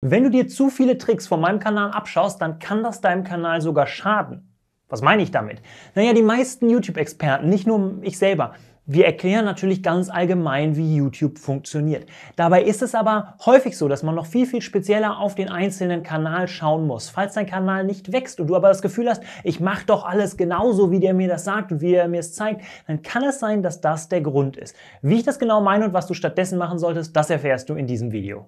Wenn du dir zu viele Tricks von meinem Kanal abschaust, dann kann das deinem Kanal sogar schaden. Was meine ich damit? Naja, die meisten YouTube-Experten, nicht nur ich selber, wir erklären natürlich ganz allgemein, wie YouTube funktioniert. Dabei ist es aber häufig so, dass man noch viel, viel spezieller auf den einzelnen Kanal schauen muss. Falls dein Kanal nicht wächst und du aber das Gefühl hast, ich mache doch alles genauso, wie der mir das sagt und wie er mir es zeigt, dann kann es sein, dass das der Grund ist. Wie ich das genau meine und was du stattdessen machen solltest, das erfährst du in diesem Video.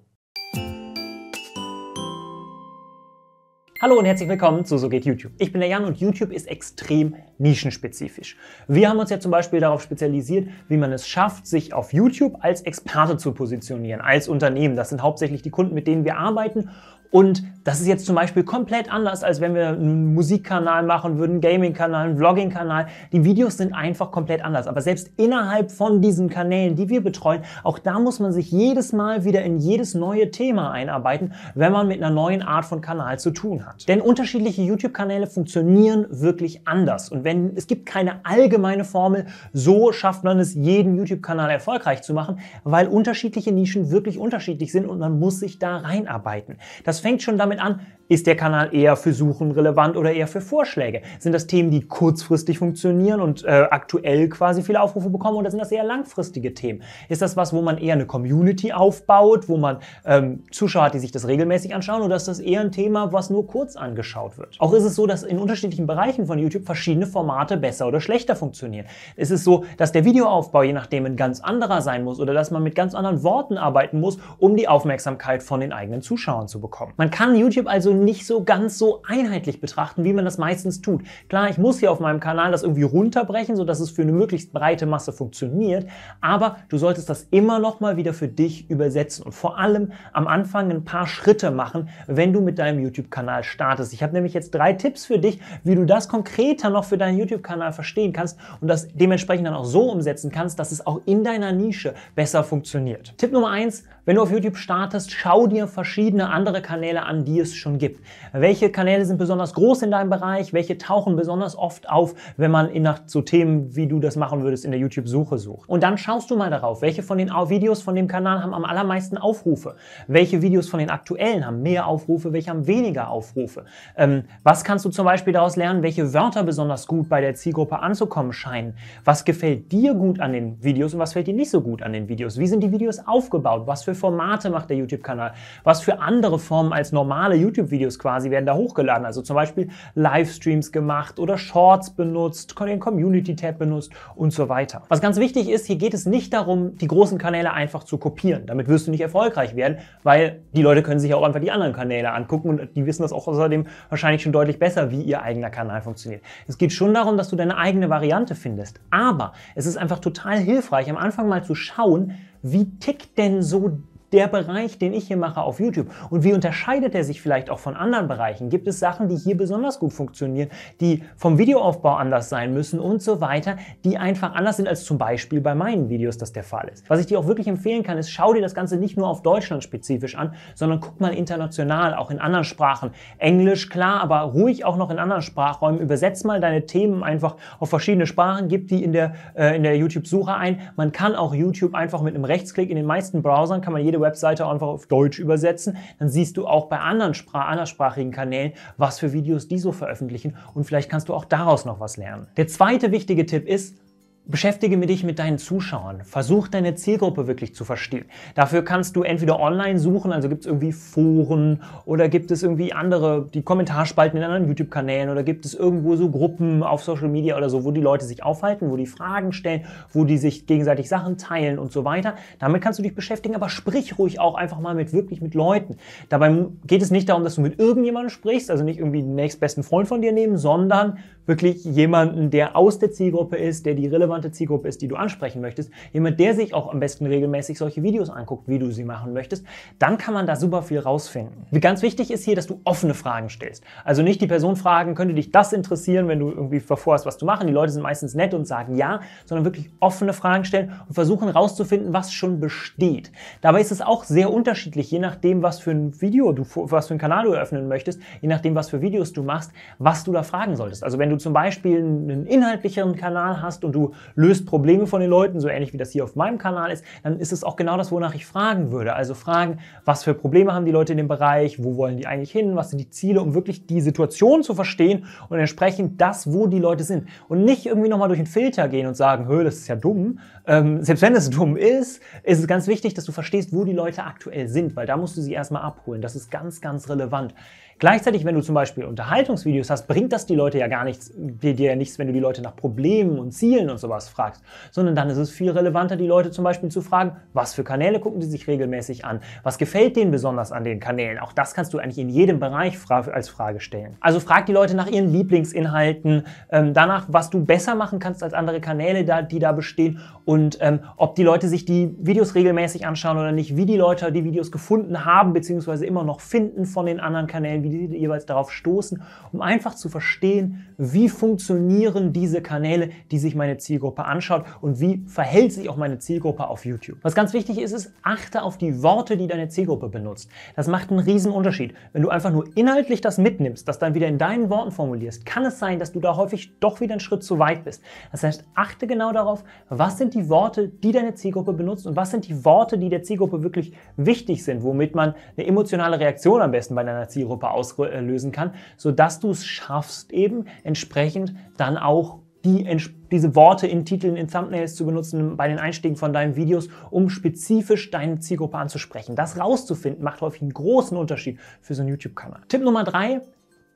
Hallo und herzlich willkommen zu So geht YouTube. Ich bin der Jan und YouTube ist extrem nischenspezifisch. Wir haben uns ja zum Beispiel darauf spezialisiert, wie man es schafft, sich auf YouTube als Experte zu positionieren, als Unternehmen. Das sind hauptsächlich die Kunden, mit denen wir arbeiten und das ist jetzt zum Beispiel komplett anders, als wenn wir einen Musikkanal machen würden, Gaming-Kanal, einen Vlogging-Kanal. Die Videos sind einfach komplett anders. Aber selbst innerhalb von diesen Kanälen, die wir betreuen, auch da muss man sich jedes Mal wieder in jedes neue Thema einarbeiten, wenn man mit einer neuen Art von Kanal zu tun hat. Denn unterschiedliche YouTube-Kanäle funktionieren wirklich anders. Und wenn es gibt keine allgemeine Formel, so schafft man es, jeden YouTube-Kanal erfolgreich zu machen, weil unterschiedliche Nischen wirklich unterschiedlich sind und man muss sich da reinarbeiten. Das fängt schon damit an, ist der Kanal eher für Suchen relevant oder eher für Vorschläge? Sind das Themen, die kurzfristig funktionieren und äh, aktuell quasi viele Aufrufe bekommen oder sind das eher langfristige Themen? Ist das was, wo man eher eine Community aufbaut, wo man ähm, Zuschauer hat, die sich das regelmäßig anschauen oder ist das eher ein Thema, was nur kurz angeschaut wird? Auch ist es so, dass in unterschiedlichen Bereichen von YouTube verschiedene Formate besser oder schlechter funktionieren. Es ist so, dass der Videoaufbau je nachdem ein ganz anderer sein muss oder dass man mit ganz anderen Worten arbeiten muss, um die Aufmerksamkeit von den eigenen Zuschauern zu bekommen. Man kann YouTube also man nicht so ganz so einheitlich betrachten, wie man das meistens tut. Klar, ich muss hier auf meinem Kanal das irgendwie runterbrechen, sodass es für eine möglichst breite Masse funktioniert, aber du solltest das immer noch mal wieder für dich übersetzen und vor allem am Anfang ein paar Schritte machen, wenn du mit deinem YouTube-Kanal startest. Ich habe nämlich jetzt drei Tipps für dich, wie du das konkreter noch für deinen YouTube-Kanal verstehen kannst und das dementsprechend dann auch so umsetzen kannst, dass es auch in deiner Nische besser funktioniert. Tipp Nummer eins wenn du auf YouTube startest, schau dir verschiedene andere Kanäle an, die es schon gibt. Welche Kanäle sind besonders groß in deinem Bereich? Welche tauchen besonders oft auf, wenn man nach so Themen, wie du das machen würdest, in der YouTube-Suche sucht? Und dann schaust du mal darauf, welche von den Videos von dem Kanal haben am allermeisten Aufrufe? Welche Videos von den aktuellen haben mehr Aufrufe? Welche haben weniger Aufrufe? Ähm, was kannst du zum Beispiel daraus lernen, welche Wörter besonders gut bei der Zielgruppe anzukommen scheinen? Was gefällt dir gut an den Videos und was fällt dir nicht so gut an den Videos? Wie sind die Videos aufgebaut? Was für für Formate macht der YouTube-Kanal, was für andere Formen als normale YouTube-Videos quasi werden da hochgeladen. Also zum Beispiel Livestreams gemacht oder Shorts benutzt, den Community-Tab benutzt und so weiter. Was ganz wichtig ist, hier geht es nicht darum, die großen Kanäle einfach zu kopieren. Damit wirst du nicht erfolgreich werden, weil die Leute können sich auch einfach die anderen Kanäle angucken und die wissen das auch außerdem wahrscheinlich schon deutlich besser, wie ihr eigener Kanal funktioniert. Es geht schon darum, dass du deine eigene Variante findest. Aber es ist einfach total hilfreich, am Anfang mal zu schauen, wie tickt denn so der Bereich, den ich hier mache auf YouTube? Und wie unterscheidet er sich vielleicht auch von anderen Bereichen? Gibt es Sachen, die hier besonders gut funktionieren, die vom Videoaufbau anders sein müssen und so weiter, die einfach anders sind als zum Beispiel bei meinen Videos das der Fall ist? Was ich dir auch wirklich empfehlen kann, ist, schau dir das Ganze nicht nur auf Deutschland spezifisch an, sondern guck mal international, auch in anderen Sprachen. Englisch, klar, aber ruhig auch noch in anderen Sprachräumen. Übersetz mal deine Themen einfach auf verschiedene Sprachen, gib die in der, äh, der YouTube-Suche ein. Man kann auch YouTube einfach mit einem Rechtsklick in den meisten Browsern, kann man jede Webseite einfach auf Deutsch übersetzen, dann siehst du auch bei anderen Spra anderssprachigen Kanälen, was für Videos die so veröffentlichen und vielleicht kannst du auch daraus noch was lernen. Der zweite wichtige Tipp ist, Beschäftige dich mit deinen Zuschauern. Versuch deine Zielgruppe wirklich zu verstehen. Dafür kannst du entweder online suchen, also gibt es irgendwie Foren oder gibt es irgendwie andere, die Kommentarspalten in anderen YouTube-Kanälen oder gibt es irgendwo so Gruppen auf Social Media oder so, wo die Leute sich aufhalten, wo die Fragen stellen, wo die sich gegenseitig Sachen teilen und so weiter. Damit kannst du dich beschäftigen, aber sprich ruhig auch einfach mal mit wirklich mit Leuten. Dabei geht es nicht darum, dass du mit irgendjemandem sprichst, also nicht irgendwie den nächstbesten Freund von dir nehmen, sondern wirklich jemanden, der aus der Zielgruppe ist, der die relevant relevante Zielgruppe ist, die du ansprechen möchtest, jemand, der sich auch am besten regelmäßig solche Videos anguckt, wie du sie machen möchtest, dann kann man da super viel rausfinden. Ganz wichtig ist hier, dass du offene Fragen stellst. Also nicht die Person fragen, könnte dich das interessieren, wenn du irgendwie vorhast, was zu machen. Die Leute sind meistens nett und sagen ja, sondern wirklich offene Fragen stellen und versuchen rauszufinden, was schon besteht. Dabei ist es auch sehr unterschiedlich, je nachdem, was für ein Video du, was für einen Kanal du eröffnen möchtest, je nachdem, was für Videos du machst, was du da fragen solltest. Also wenn du zum Beispiel einen inhaltlicheren Kanal hast und du löst Probleme von den Leuten, so ähnlich wie das hier auf meinem Kanal ist, dann ist es auch genau das, wonach ich fragen würde. Also fragen, was für Probleme haben die Leute in dem Bereich, wo wollen die eigentlich hin, was sind die Ziele, um wirklich die Situation zu verstehen und entsprechend das, wo die Leute sind. Und nicht irgendwie nochmal durch den Filter gehen und sagen, Hö, das ist ja dumm. Ähm, selbst wenn es dumm ist, ist es ganz wichtig, dass du verstehst, wo die Leute aktuell sind, weil da musst du sie erstmal abholen. Das ist ganz, ganz relevant. Gleichzeitig, wenn du zum Beispiel Unterhaltungsvideos hast, bringt das die Leute ja gar nichts, dir ja nichts, wenn du die Leute nach Problemen und Zielen und sowas fragst, sondern dann ist es viel relevanter, die Leute zum Beispiel zu fragen, was für Kanäle gucken sie sich regelmäßig an, was gefällt denen besonders an den Kanälen. Auch das kannst du eigentlich in jedem Bereich fra als Frage stellen. Also frag die Leute nach ihren Lieblingsinhalten, ähm, danach, was du besser machen kannst als andere Kanäle, da, die da bestehen und ähm, ob die Leute sich die Videos regelmäßig anschauen oder nicht, wie die Leute die Videos gefunden haben bzw. immer noch finden von den anderen Kanälen, wie die jeweils darauf stoßen, um einfach zu verstehen, wie funktionieren diese Kanäle, die sich meine Zielgruppe anschaut und wie verhält sich auch meine Zielgruppe auf YouTube. Was ganz wichtig ist, ist, achte auf die Worte, die deine Zielgruppe benutzt. Das macht einen riesen Unterschied. Wenn du einfach nur inhaltlich das mitnimmst, das dann wieder in deinen Worten formulierst, kann es sein, dass du da häufig doch wieder einen Schritt zu weit bist. Das heißt, achte genau darauf, was sind die Worte, die deine Zielgruppe benutzt und was sind die Worte, die der Zielgruppe wirklich wichtig sind, womit man eine emotionale Reaktion am besten bei deiner Zielgruppe auslösen kann, sodass du es schaffst, eben entsprechend dann auch die, diese Worte in Titeln, in Thumbnails zu benutzen, bei den Einstiegen von deinen Videos, um spezifisch deine Zielgruppe anzusprechen. Das rauszufinden macht häufig einen großen Unterschied für so einen YouTube-Kanal. Tipp Nummer drei,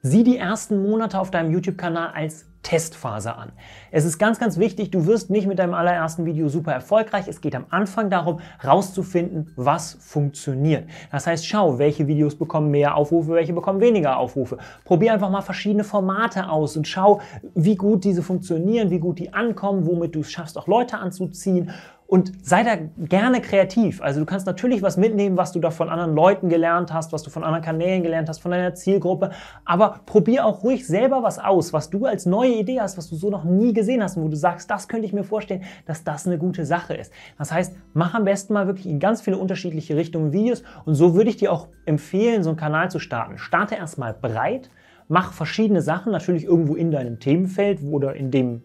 sieh die ersten Monate auf deinem YouTube-Kanal als Testphase an. Es ist ganz, ganz wichtig, du wirst nicht mit deinem allerersten Video super erfolgreich. Es geht am Anfang darum, rauszufinden, was funktioniert. Das heißt, schau, welche Videos bekommen mehr Aufrufe, welche bekommen weniger Aufrufe. Probier einfach mal verschiedene Formate aus und schau, wie gut diese funktionieren, wie gut die ankommen, womit du es schaffst, auch Leute anzuziehen und sei da gerne kreativ. Also du kannst natürlich was mitnehmen, was du da von anderen Leuten gelernt hast, was du von anderen Kanälen gelernt hast, von deiner Zielgruppe. Aber probier auch ruhig selber was aus, was du als neue Idee hast, was du so noch nie gesehen hast und wo du sagst, das könnte ich mir vorstellen, dass das eine gute Sache ist. Das heißt, mach am besten mal wirklich in ganz viele unterschiedliche Richtungen Videos. Und so würde ich dir auch empfehlen, so einen Kanal zu starten. Starte erstmal breit. Mach verschiedene Sachen, natürlich irgendwo in deinem Themenfeld oder in dem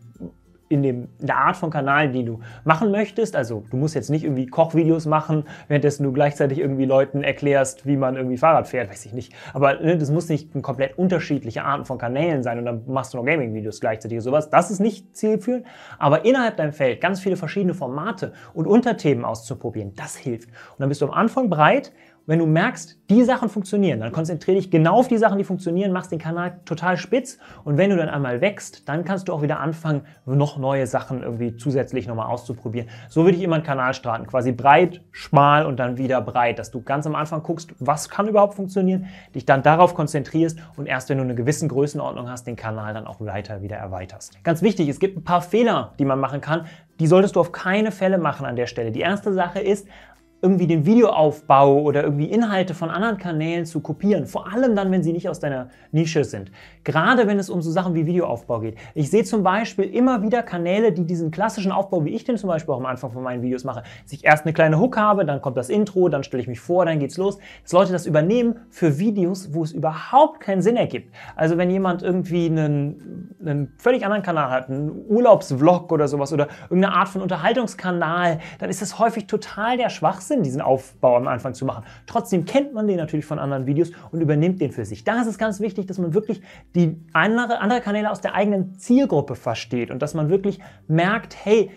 in, dem, in der Art von Kanal, die du machen möchtest. Also du musst jetzt nicht irgendwie Kochvideos machen, währenddessen du gleichzeitig irgendwie Leuten erklärst, wie man irgendwie Fahrrad fährt, weiß ich nicht. Aber ne, das muss nicht komplett unterschiedliche Arten von Kanälen sein und dann machst du noch Gaming-Videos gleichzeitig oder sowas. Das ist nicht zielführend. Aber innerhalb deinem Feld ganz viele verschiedene Formate und Unterthemen auszuprobieren, das hilft. Und dann bist du am Anfang bereit wenn du merkst, die Sachen funktionieren, dann konzentriere dich genau auf die Sachen, die funktionieren, machst den Kanal total spitz und wenn du dann einmal wächst, dann kannst du auch wieder anfangen, noch neue Sachen irgendwie zusätzlich nochmal auszuprobieren. So würde ich immer einen Kanal starten, quasi breit, schmal und dann wieder breit, dass du ganz am Anfang guckst, was kann überhaupt funktionieren, dich dann darauf konzentrierst und erst wenn du eine gewisse Größenordnung hast, den Kanal dann auch weiter wieder erweiterst. Ganz wichtig, es gibt ein paar Fehler, die man machen kann, die solltest du auf keine Fälle machen an der Stelle. Die erste Sache ist, irgendwie den Videoaufbau oder irgendwie Inhalte von anderen Kanälen zu kopieren. Vor allem dann, wenn sie nicht aus deiner Nische sind. Gerade wenn es um so Sachen wie Videoaufbau geht. Ich sehe zum Beispiel immer wieder Kanäle, die diesen klassischen Aufbau, wie ich den zum Beispiel auch am Anfang von meinen Videos mache, dass ich erst eine kleine Hook habe, dann kommt das Intro, dann stelle ich mich vor, dann geht's los. Dass Leute das übernehmen für Videos, wo es überhaupt keinen Sinn ergibt. Also wenn jemand irgendwie einen, einen völlig anderen Kanal hat, einen Urlaubsvlog oder sowas oder irgendeine Art von Unterhaltungskanal, dann ist das häufig total der Schwachsinn. Sinn, diesen Aufbau am Anfang zu machen. Trotzdem kennt man den natürlich von anderen Videos und übernimmt den für sich. Da ist es ganz wichtig, dass man wirklich die andere, andere Kanäle aus der eigenen Zielgruppe versteht und dass man wirklich merkt, hey,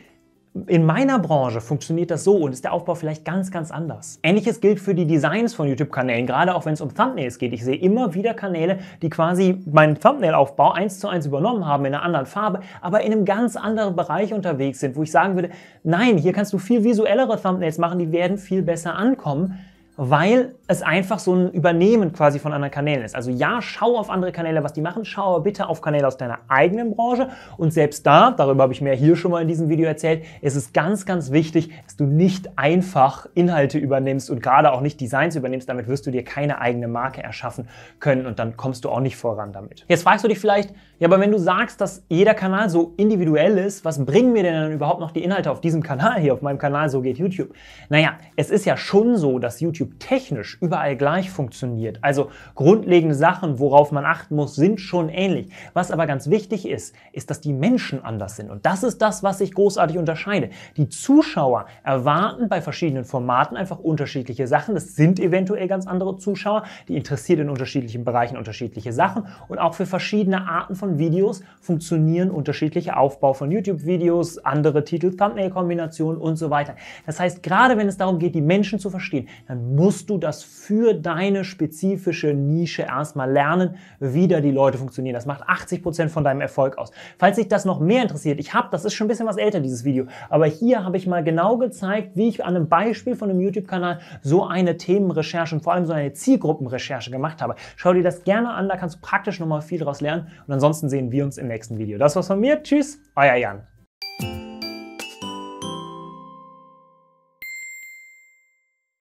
in meiner Branche funktioniert das so und ist der Aufbau vielleicht ganz, ganz anders. Ähnliches gilt für die Designs von YouTube-Kanälen, gerade auch wenn es um Thumbnails geht. Ich sehe immer wieder Kanäle, die quasi meinen Thumbnail-Aufbau eins zu eins übernommen haben in einer anderen Farbe, aber in einem ganz anderen Bereich unterwegs sind, wo ich sagen würde, nein, hier kannst du viel visuellere Thumbnails machen, die werden viel besser ankommen, weil es einfach so ein Übernehmen quasi von anderen Kanälen ist. Also ja, schau auf andere Kanäle, was die machen, schau aber bitte auf Kanäle aus deiner eigenen Branche und selbst da, darüber habe ich mehr hier schon mal in diesem Video erzählt, ist es ganz, ganz wichtig, dass du nicht einfach Inhalte übernimmst und gerade auch nicht Designs übernimmst, damit wirst du dir keine eigene Marke erschaffen können und dann kommst du auch nicht voran damit. Jetzt fragst du dich vielleicht, ja, aber wenn du sagst, dass jeder Kanal so individuell ist, was bringen mir denn dann überhaupt noch die Inhalte auf diesem Kanal hier, auf meinem Kanal, so geht YouTube? Naja, es ist ja schon so, dass YouTube technisch praktisch überall gleich funktioniert. Also grundlegende Sachen, worauf man achten muss, sind schon ähnlich. Was aber ganz wichtig ist, ist, dass die Menschen anders sind. Und das ist das, was sich großartig unterscheide. Die Zuschauer erwarten bei verschiedenen Formaten einfach unterschiedliche Sachen. Das sind eventuell ganz andere Zuschauer, die interessiert in unterschiedlichen Bereichen unterschiedliche Sachen. Und auch für verschiedene Arten von Videos funktionieren unterschiedliche Aufbau von YouTube-Videos, andere Titel, Thumbnail-Kombinationen und so weiter. Das heißt, gerade wenn es darum geht, die Menschen zu verstehen, dann musst du das für deine spezifische Nische erstmal lernen, wie da die Leute funktionieren. Das macht 80% Prozent von deinem Erfolg aus. Falls dich das noch mehr interessiert, ich habe, das ist schon ein bisschen was älter, dieses Video, aber hier habe ich mal genau gezeigt, wie ich an einem Beispiel von einem YouTube-Kanal so eine Themenrecherche und vor allem so eine Zielgruppenrecherche gemacht habe. Schau dir das gerne an, da kannst du praktisch nochmal viel draus lernen und ansonsten sehen wir uns im nächsten Video. Das war's von mir, tschüss, euer Jan.